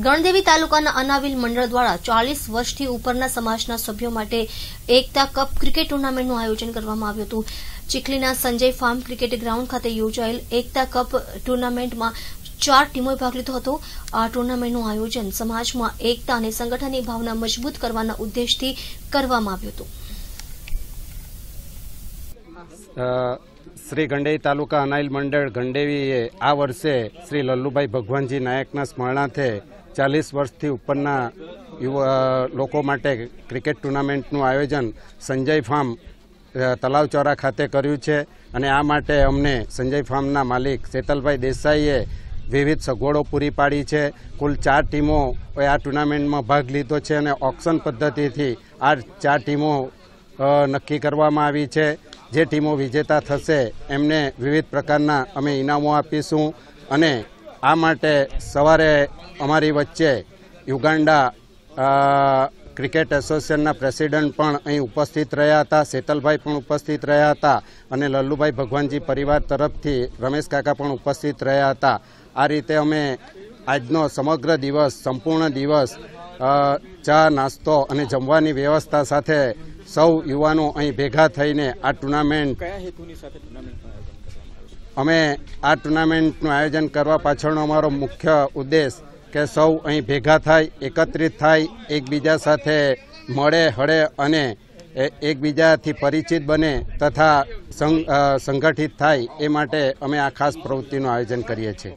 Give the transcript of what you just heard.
ગણદેવી તાલુકાના અનાવિલ મંડળ દ્વારા ચાલીસ વર્ષથી ઉપરના સમાજના સભ્યો માટે એકતા કપ ક્રિકેટ ટુર્નામેન્ટનું આયોજન કરવામાં આવ્યું હતું ચીખલીના સંજય ફાર્મ ક્રિકેટ ગ્રાઉન્ડ ખાતે યોજાયેલ એકતા કપ ટુર્નામેન્ટમાં ચાર ટીમોએ ભાગ લીધો હતો આ ટુર્નામેન્ટનું આયોજન સમાજમાં એકતા અને સંગઠનની ભાવના મજબૂત કરવાના ઉદ્દેશથી કરવામાં આવ્યું હતું શ્રી ગંડેવી તાલુકા અનાઇલ મંડળ ગંડેવીએ આ વર્ષે શ્રી લલ્લુભાઈ ભગવાનજી નાયકના સ્મરણાર્થે ચાલીસ વર્ષથી ઉપરના યુવા લોકો માટે ક્રિકેટ ટુર્નામેન્ટનું આયોજન સંજય ફાર્મ તલાવ ચોરા ખાતે કર્યું છે અને આ માટે અમને સંજય ફાર્મના માલિક શેતલભાઈ દેસાઈએ વિવિધ સગવડો પૂરી પાડી છે કુલ ચાર ટીમોએ આ ટુર્નામેન્ટમાં ભાગ લીધો છે અને ઓક્શન પદ્ધતિથી આ ચાર ટીમો નક્કી કરવામાં આવી છે જે ટીમો વિજેતા થશે એમને વિવિધ પ્રકારના અમે ઇનામો આપીશું અને આ માટે સવારે અમારી વચ્ચે યુગાન્ડા ક્રિકેટ એસોસિએશનના પ્રેસિડેન્ટ પણ અહીં ઉપસ્થિત રહ્યા હતા શેતલભાઈ પણ ઉપસ્થિત રહ્યા હતા અને લલ્લુભાઈ ભગવાનજી પરિવાર તરફથી રમેશ કાકા પણ ઉપસ્થિત રહ્યા હતા આ રીતે અમે આજનો સમગ્ર દિવસ સંપૂર્ણ દિવસ ચા નાસ્તો અને જમવાની વ્યવસ્થા સાથે સૌ યુવાનો અહીં ભેગા થઈને આ ટુર્નામેન્ટ અમે આ ટુર્નામેન્ટનું આયોજન કરવા પાછળનો અમારો મુખ્ય ઉદ્દેશ કે સૌ અહીં ભેગા થાય એકત્રિત થાય એકબીજા સાથે મળે હળે અને એકબીજાથી પરિચિત બને તથા સંગઠિત થાય એ માટે અમે આ ખાસ પ્રવૃત્તિનું આયોજન કરીએ છીએ